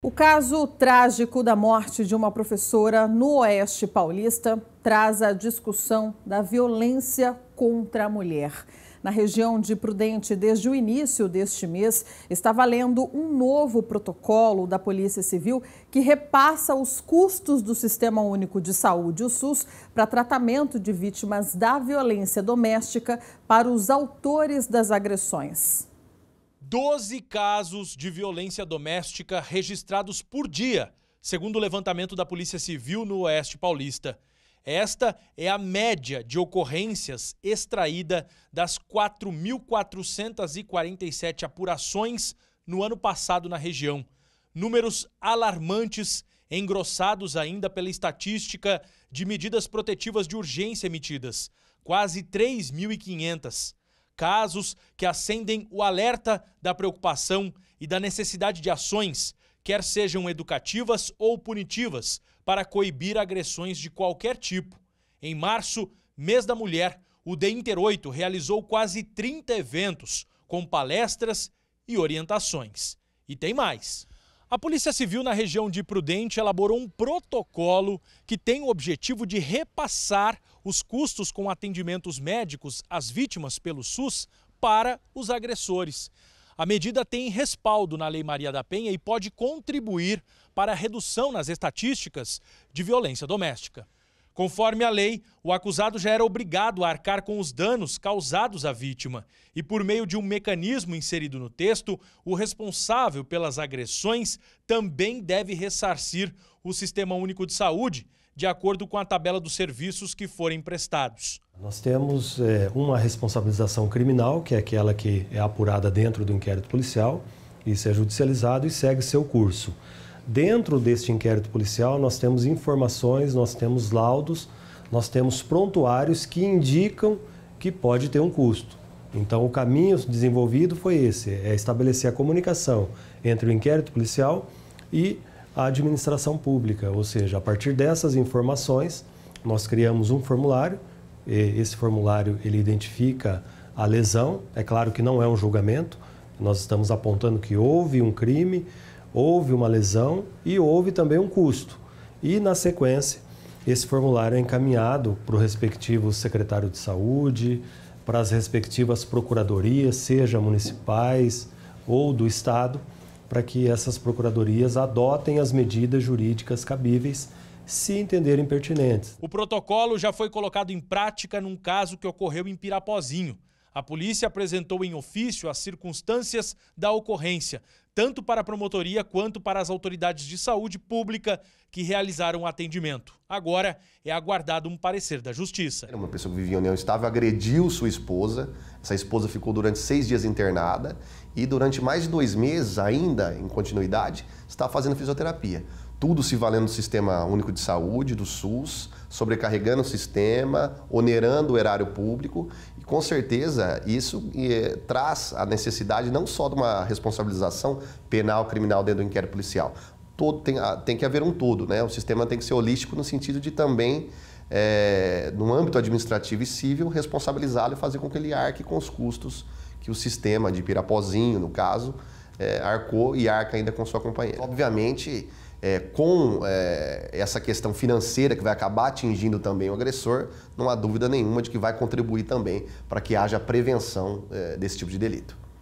O caso trágico da morte de uma professora no Oeste Paulista traz a discussão da violência contra a mulher. Na região de Prudente, desde o início deste mês, está valendo um novo protocolo da Polícia Civil que repassa os custos do Sistema Único de Saúde, o SUS, para tratamento de vítimas da violência doméstica para os autores das agressões. 12 casos de violência doméstica registrados por dia, segundo o levantamento da Polícia Civil no Oeste Paulista. Esta é a média de ocorrências extraída das 4.447 apurações no ano passado na região. Números alarmantes, engrossados ainda pela estatística de medidas protetivas de urgência emitidas, quase 3.500 casos que acendem o alerta da preocupação e da necessidade de ações, quer sejam educativas ou punitivas, para coibir agressões de qualquer tipo. Em março, mês da mulher, o D Inter 8 realizou quase 30 eventos com palestras e orientações. E tem mais. A Polícia Civil na região de Prudente elaborou um protocolo que tem o objetivo de repassar os custos com atendimentos médicos às vítimas pelo SUS para os agressores. A medida tem respaldo na Lei Maria da Penha e pode contribuir para a redução nas estatísticas de violência doméstica. Conforme a lei, o acusado já era obrigado a arcar com os danos causados à vítima, e por meio de um mecanismo inserido no texto, o responsável pelas agressões também deve ressarcir o Sistema Único de Saúde, de acordo com a tabela dos serviços que forem prestados. Nós temos é, uma responsabilização criminal, que é aquela que é apurada dentro do inquérito policial, isso é judicializado e segue seu curso. Dentro deste inquérito policial, nós temos informações, nós temos laudos, nós temos prontuários que indicam que pode ter um custo. Então, o caminho desenvolvido foi esse: é estabelecer a comunicação entre o inquérito policial e a administração pública. Ou seja, a partir dessas informações, nós criamos um formulário. esse formulário ele identifica a lesão. É claro que não é um julgamento. Nós estamos apontando que houve um crime, houve uma lesão e houve também um custo. E, na sequência, esse formulário é encaminhado para o respectivo secretário de saúde, para as respectivas procuradorias, seja municipais ou do Estado, para que essas procuradorias adotem as medidas jurídicas cabíveis se entenderem pertinentes. O protocolo já foi colocado em prática num caso que ocorreu em Pirapozinho. A polícia apresentou em ofício as circunstâncias da ocorrência, tanto para a promotoria quanto para as autoridades de saúde pública que realizaram o atendimento. Agora é aguardado um parecer da justiça. Era uma pessoa que vivia em união estável, agrediu sua esposa. Essa esposa ficou durante seis dias internada e durante mais de dois meses, ainda em continuidade, está fazendo fisioterapia. Tudo se valendo do Sistema Único de Saúde, do SUS, sobrecarregando o sistema, onerando o erário público. E com certeza isso eh, traz a necessidade não só de uma responsabilização penal, criminal dentro do inquérito policial. Todo, tem, ah, tem que haver um todo, né? O sistema tem que ser holístico no sentido de também é, no âmbito administrativo e civil, responsabilizá-lo e fazer com que ele arque com os custos que o sistema de Pirapozinho, no caso, é, arcou e arca ainda com sua companheira. Obviamente, é, com é, essa questão financeira que vai acabar atingindo também o agressor, não há dúvida nenhuma de que vai contribuir também para que haja prevenção é, desse tipo de delito.